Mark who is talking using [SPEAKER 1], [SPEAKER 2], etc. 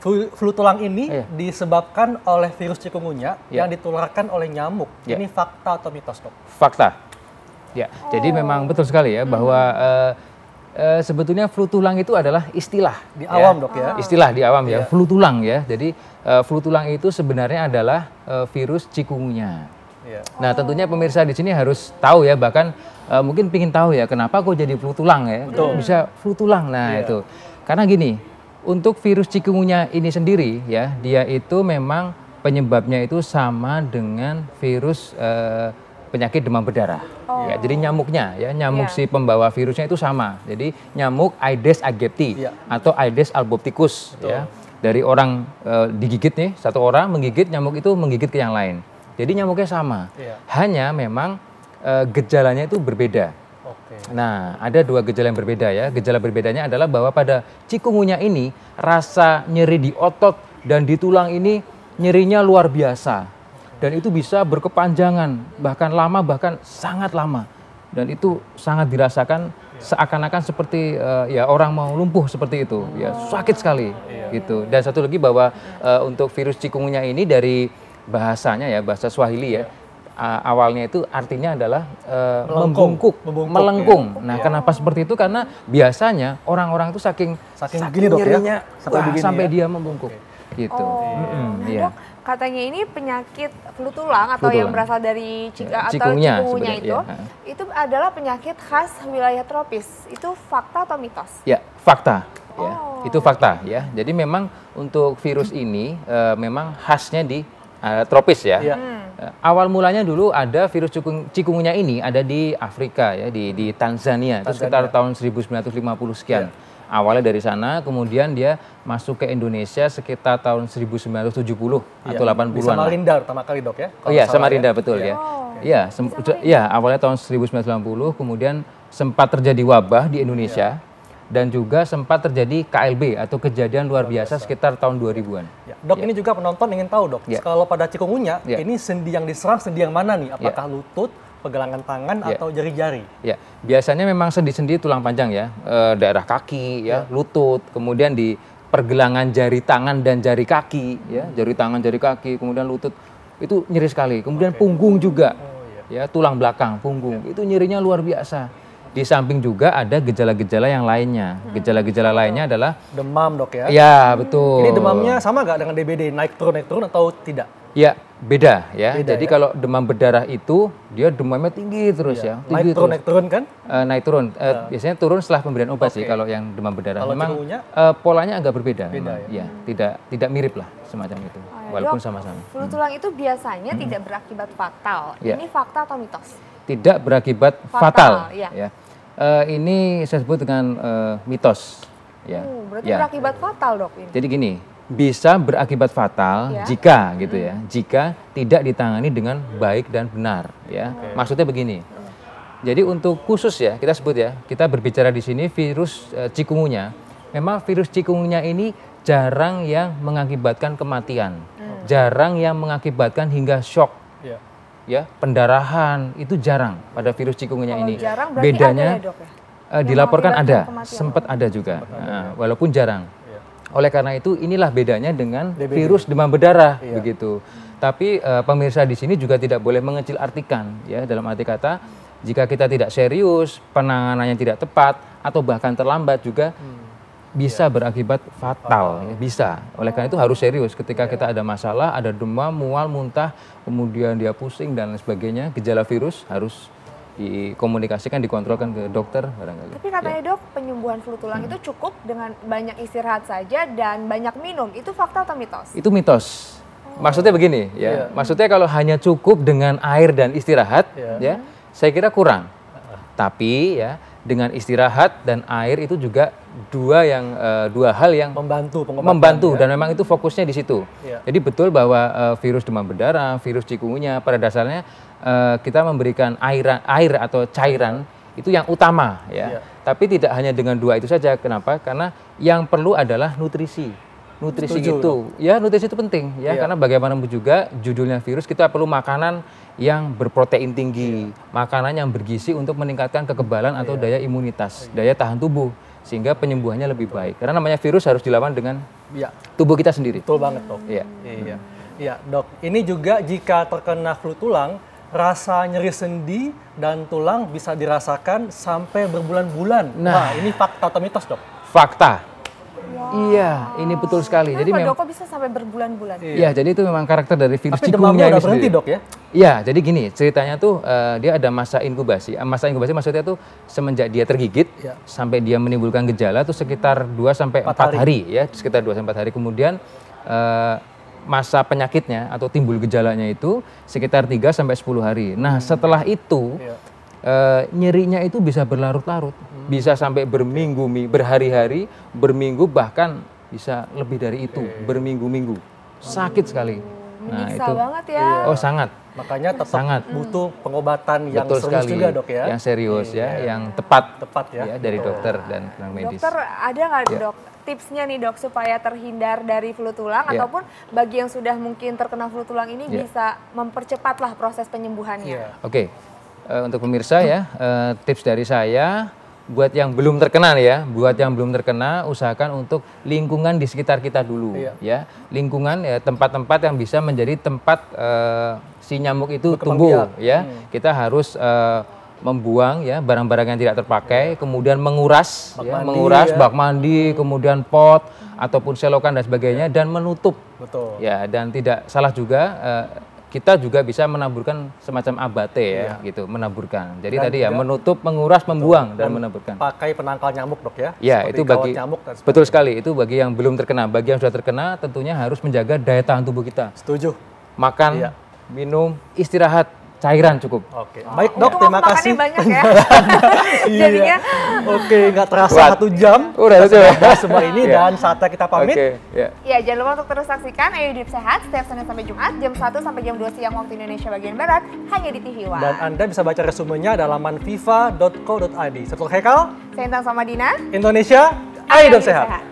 [SPEAKER 1] flu, flu tulang ini yeah. disebabkan oleh virus cikungunya yeah. yang ditularkan oleh nyamuk. Yeah. Ini fakta atau mitos
[SPEAKER 2] dok? Fakta. Ya, oh. jadi memang betul sekali ya bahwa uh, uh, sebetulnya flu tulang itu adalah istilah di ya. awam dok ya. Ah. Istilah di awam yeah. ya, iya. flu tulang ya. Jadi uh, flu tulang itu sebenarnya adalah uh, virus cikungunya. Yeah. Nah, tentunya pemirsa di sini harus tahu ya, bahkan uh, mungkin ingin tahu ya, kenapa kok jadi flu tulang ya? Betul. Bisa flu tulang, nah yeah. itu. Karena gini, untuk virus cikungunya ini sendiri ya, dia itu memang penyebabnya itu sama dengan virus eh, penyakit demam berdarah. Oh. Ya, jadi nyamuknya ya, nyamuk yeah. si pembawa virusnya itu sama. Jadi nyamuk Aedes aegypti yeah. atau Aedes albopticus ya. Betul. ya. Dari orang e, digigit nih, satu orang menggigit nyamuk itu menggigit ke yang lain. Jadi nyamuknya sama. Yeah. Hanya memang e, gejalanya itu berbeda. Okay. Nah, ada dua gejala yang berbeda ya. Gejala berbedanya adalah bahwa pada cikungunya ini rasa nyeri di otot dan di tulang ini nyerinya luar biasa. Dan itu bisa berkepanjangan, bahkan lama, bahkan sangat lama. Dan itu sangat dirasakan seakan-akan seperti uh, ya orang mau lumpuh seperti itu ya sakit sekali iya. gitu dan satu lagi bahwa uh, untuk virus cikungunya ini dari bahasanya ya bahasa Swahili ya uh, awalnya itu artinya adalah uh, melengkung, membungkuk, membungkuk, melengkung. Ya. Nah, ya. kenapa seperti itu? Karena biasanya orang-orang itu saking saking, saking dok ya, sampai, wah, sampai ya? dia membungkuk. Okay. Gitu. Oh. Mm -hmm, nah, iya. dok,
[SPEAKER 3] katanya ini penyakit flu tulang atau flu yang berasal dari cik ya, atau cikungnya itu, ya. itu adalah penyakit khas wilayah tropis. Itu fakta atau
[SPEAKER 2] mitos? Ya, fakta. Ya, oh. itu fakta ya. Jadi memang untuk virus ini uh, memang khasnya di uh, tropis ya. Yeah. Hmm. Ya. Awal mulanya dulu ada virus cikungunya ini ada di Afrika ya di di Tanzania, Tanzania. itu sekitar tahun 1950 sekian. Yeah. Awalnya dari sana, kemudian dia masuk ke Indonesia sekitar tahun 1970 iya, atau 80-an. Di Samarinda
[SPEAKER 1] pertama kali dok ya? Oh iya, Samarinda ya. betul iya. ya. Oh,
[SPEAKER 2] iya, oh, okay. ya, awalnya tahun 1990 kemudian sempat terjadi wabah di Indonesia. Iya dan juga sempat terjadi KLB atau kejadian luar biasa, biasa. sekitar tahun 2000-an. Ya. Dok, ya.
[SPEAKER 1] ini juga penonton ingin tahu, Dok. Ya. Kalau pada cikungunya, ya. ini sendi yang diserang sendi yang mana nih? Ya. Apakah ya. lutut, pegelangan tangan ya. atau jari-jari?
[SPEAKER 2] Ya. Biasanya memang sendi-sendi tulang panjang ya, e, daerah kaki ya, ya, lutut, kemudian di pergelangan jari tangan dan jari kaki ya, jari tangan, jari kaki, kemudian lutut. Itu nyeri sekali. Kemudian okay. punggung juga. Oh, ya. ya, tulang belakang, punggung. Ya. Itu nyerinya luar biasa di samping juga ada gejala-gejala yang lainnya. Hmm. Gejala-gejala lainnya adalah demam, Dok ya. Iya, betul. Ini demamnya sama nggak dengan DBD,
[SPEAKER 1] naik turun naik turun atau tidak?
[SPEAKER 2] Ya, beda ya. Beda, Jadi ya? kalau demam berdarah itu dia demamnya tinggi terus iya. ya. ya. Tinggi naik terus. turun naik turun kan? Uh, naik turun. Uh, uh. Biasanya turun setelah pemberian obat okay. sih kalau yang demam berdarah. Kalau memang uh, polanya agak berbeda. Beda, Ya. ya, tidak tidak mirip lah semacam itu. Ah, ya, Walaupun sama-sama.
[SPEAKER 3] Flu tulang itu biasanya hmm. tidak berakibat fatal. Ya. Ini fakta atau mitos?
[SPEAKER 2] tidak berakibat fatal, fatal iya. ya. ya. Uh, ini saya sebut dengan uh, mitos. Ya. Uh,
[SPEAKER 3] berarti ya. berakibat fatal dok ini. Jadi
[SPEAKER 2] gini, bisa berakibat fatal ya. jika gitu hmm. ya, jika tidak ditangani dengan baik dan benar. Ya, hmm. okay. maksudnya begini. Jadi untuk khusus ya kita sebut ya, kita berbicara di sini virus e, cikungunya. Memang virus cikungunya ini jarang yang mengakibatkan kematian, hmm. jarang yang mengakibatkan hingga shock. Yeah ya pendarahan itu jarang pada virus cikungunya ini. Jarang Bedanya ada ya, dok, ya? Eh, dilaporkan ada, sempat ada juga, ada. Nah, ya. walaupun jarang. Iya. Oleh karena itu inilah bedanya dengan DBD. virus demam berdarah ya. begitu. Tapi uh, pemirsa di sini juga tidak boleh mengecil artikan ya dalam arti kata jika kita tidak serius, penanganannya tidak tepat atau bahkan terlambat juga hmm bisa yeah. berakibat fatal, fatal. Iya. bisa. Oleh karena itu harus serius ketika yeah. kita iya. ada masalah, ada demam, mual, muntah, kemudian dia pusing dan lain sebagainya, gejala virus harus dikomunikasikan, dikontrolkan ke dokter barangkali. Tapi katanya
[SPEAKER 3] ya. dok, penyembuhan flu tulang hmm. itu cukup dengan banyak istirahat saja dan banyak minum. Itu fakta atau mitos? Itu
[SPEAKER 2] mitos. Oh. Maksudnya begini, ya. Yeah. Maksudnya kalau hanya cukup dengan air dan istirahat, yeah. ya, saya kira kurang. Tapi ya dengan istirahat dan air itu juga dua yang uh, dua hal yang membantu membantu ya. dan memang itu fokusnya di situ. Ya. Jadi betul bahwa uh, virus demam berdarah, virus cikungunya pada dasarnya uh, kita memberikan air air atau cairan itu yang utama ya. ya. Tapi tidak hanya dengan dua itu saja. Kenapa? Karena yang perlu adalah nutrisi nutrisi Setuju. itu. Ya, nutrisi itu penting ya, ya. karena bagaimanapun juga judulnya virus kita perlu makanan yang berprotein tinggi, ya. makanan yang bergizi untuk meningkatkan kekebalan atau ya. daya imunitas, ya. daya tahan tubuh sehingga penyembuhannya lebih baik. Karena namanya virus harus dilawan dengan ya. tubuh kita sendiri. Betul banget, Dok. Iya. Iya.
[SPEAKER 1] Iya, Dok. Ini juga jika terkena flu tulang, rasa nyeri sendi dan tulang bisa dirasakan sampai berbulan-bulan. Nah, Wah, ini fakta atau
[SPEAKER 2] mitos, Dok? Fakta
[SPEAKER 3] Iya,
[SPEAKER 2] ini betul sekali. jadi memang
[SPEAKER 3] dok, bisa sampai berbulan-bulan.
[SPEAKER 2] Iya. iya, jadi itu memang karakter dari virus Tapi cikungunya ini berhenti, sendiri. Dok ya? Iya, jadi gini, ceritanya tuh uh, dia ada masa inkubasi. Ah, masa inkubasi maksudnya tuh semenjak dia tergigit ya. sampai dia menimbulkan gejala tuh sekitar 2 sampai 4 hari. hari ya, sekitar 2 sampai 4 hari kemudian uh, masa penyakitnya atau timbul gejalanya itu sekitar 3 sampai 10 hari. Nah, hmm. setelah itu ya Eh, nyerinya itu bisa berlarut-larut, hmm. bisa sampai berminggu, berhari-hari, berminggu bahkan bisa lebih dari itu, okay. berminggu-minggu. Sakit sekali. Hmm,
[SPEAKER 3] nah, Menyiksa itu banget ya. Iya. Oh,
[SPEAKER 2] sangat. Makanya tetap sangat. butuh pengobatan yang Betul serius sekali. juga, Dok ya. Yang serius yeah. ya, yang tepat. Tepat ya. ya dari dokter dan tenaga medis. Dokter
[SPEAKER 3] ada nggak, ya. Dok, tipsnya nih, Dok, supaya terhindar dari flu tulang yeah. ataupun bagi yang sudah mungkin terkena flu tulang ini yeah. bisa mempercepatlah proses penyembuhannya. Yeah.
[SPEAKER 2] Oke. Okay uh, untuk pemirsa ya uh, tips dari saya buat yang belum terkenal ya, buat yang belum terkena usahakan untuk lingkungan di sekitar kita dulu iya. ya. Lingkungan ya tempat-tempat yang bisa menjadi tempat uh, si nyamuk itu Berkembang tumbuh biak. ya. Hmm. Kita harus uh, membuang ya barang-barang yang tidak terpakai, ya. kemudian menguras bak ya, mandi, menguras ya. bak mandi, kemudian pot hmm. ataupun selokan dan sebagainya iya. dan menutup. Betul. Ya, dan tidak salah juga uh, kita juga bisa menaburkan semacam abate ya, ya. gitu, menaburkan. Jadi dan tadi ya menutup, menguras, membuang betul. dan menaburkan. Pakai penangkal nyamuk, Dok ya. Ya, itu bagi nyamuk dan Betul sekali, itu bagi yang belum terkena. Bagi yang sudah terkena tentunya harus menjaga daya tahan tubuh kita. Setuju. Makan, ya. minum, istirahat cairan cukup. Oke. Okay. Baik dok,
[SPEAKER 1] terima kasih. banyak ya. Iya. Jadinya. Oke,
[SPEAKER 2] okay, nggak terasa Buat. satu
[SPEAKER 1] jam. Udah udah. ya. Semua ini yeah. dan saatnya kita pamit. Oke. Okay. Yeah.
[SPEAKER 3] Ya jangan lupa untuk terus saksikan Ayo Hidup Sehat setiap Senin sampai Jumat jam 1 sampai jam 2 siang waktu Indonesia bagian Barat hanya di TV One. Dan
[SPEAKER 1] anda bisa baca resumenya di laman viva.co.id. Setelah Hekal.
[SPEAKER 3] Saya Intan sama Dina.
[SPEAKER 1] Indonesia.
[SPEAKER 2] Ayo, hidup sehat. sehat.